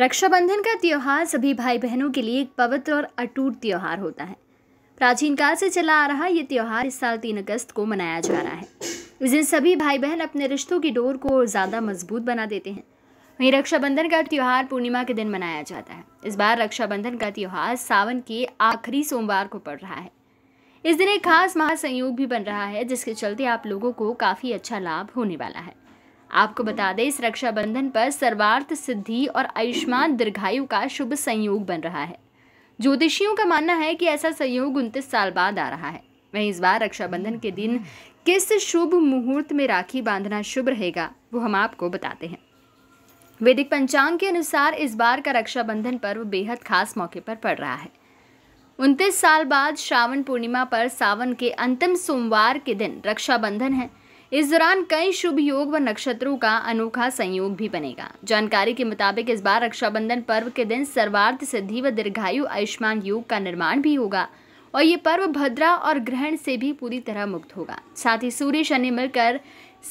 रक्षाबंधन का त्यौहार सभी भाई बहनों के लिए एक पवित्र और अटूट त्यौहार होता है प्राचीन काल से चला आ रहा ये त्यौहार इस साल तीन अगस्त को मनाया जा रहा है इस दिन सभी भाई बहन अपने रिश्तों की डोर को ज़्यादा मजबूत बना देते हैं वहीं रक्षाबंधन का त्यौहार पूर्णिमा के दिन मनाया जाता है इस बार रक्षाबंधन का त्यौहार सावन के आखिरी सोमवार को पड़ रहा है इस दिन एक खास महासंयोग भी बन रहा है जिसके चलते आप लोगों को काफ़ी अच्छा लाभ होने वाला है आपको बता दें इस रक्षाबंधन पर सर्वार्थ सिद्धि और आयुष्मान दीर्घायु का शुभ संयोग बन रहा है ज्योतिषियों का मानना है कि ऐसा संयोग उनतीस साल बाद आ रहा है वहीं इस बार रक्षाबंधन के दिन किस शुभ मुहूर्त में राखी बांधना शुभ रहेगा वो हम आपको बताते हैं वैदिक पंचांग के अनुसार इस बार का रक्षाबंधन पर्व बेहद खास मौके पर पड़ रहा है उनतीस साल बाद श्रावण पूर्णिमा पर सावन के अंतिम सोमवार के दिन रक्षाबंधन है इस दौरान कई शुभ योग व नक्षत्रों का अनोखा संयोग भी बनेगा जानकारी के मुताबिक इस बार रक्षाबंधन पर्व के दिन सर्वार्थ सिद्धि व दीर्घायु आयुष्मान योग का निर्माण भी होगा और ये पर्व भद्रा और ग्रहण से भी पूरी तरह मुक्त होगा साथ ही सूर्य शनि मिलकर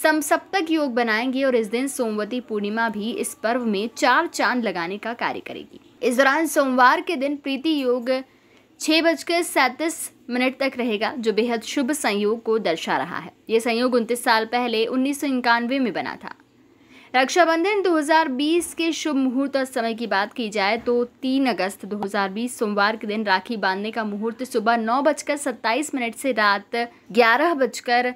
समसप्तक योग बनाएंगे और इस दिन सोमवती पूर्णिमा भी इस पर्व में चार चांद लगाने का कार्य करेगी इस दौरान सोमवार के दिन प्रीति योग छः बजकर सैंतीस मिनट तक रहेगा जो बेहद शुभ संयोग को दर्शा रहा है ये संयोग उनतीस साल पहले उन्नीस में बना था रक्षाबंधन 2020 के शुभ मुहूर्त और समय की बात की जाए तो 3 अगस्त 2020 सोमवार के दिन राखी बांधने का मुहूर्त सुबह नौ बजकर सत्ताईस मिनट से रात ग्यारह बजकर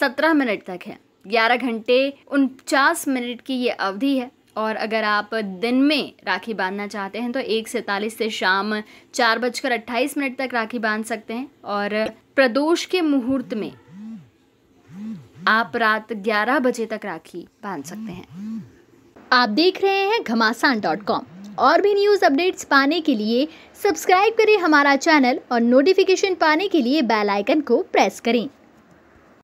सत्रह मिनट तक है ग्यारह घंटे उनचास मिनट की ये अवधि है और अगर आप दिन में राखी बांधना चाहते हैं तो एक सैतालीस से शाम चार बजकर अट्ठाईस मिनट तक राखी बांध सकते हैं और प्रदोष के मुहूर्त में आप रात ग्यारह बजे तक राखी बांध सकते हैं आप देख रहे हैं घमासान डॉट कॉम और भी न्यूज़ अपडेट्स पाने के लिए सब्सक्राइब करें हमारा चैनल और नोटिफिकेशन पाने के लिए बेल आइकन को प्रेस करें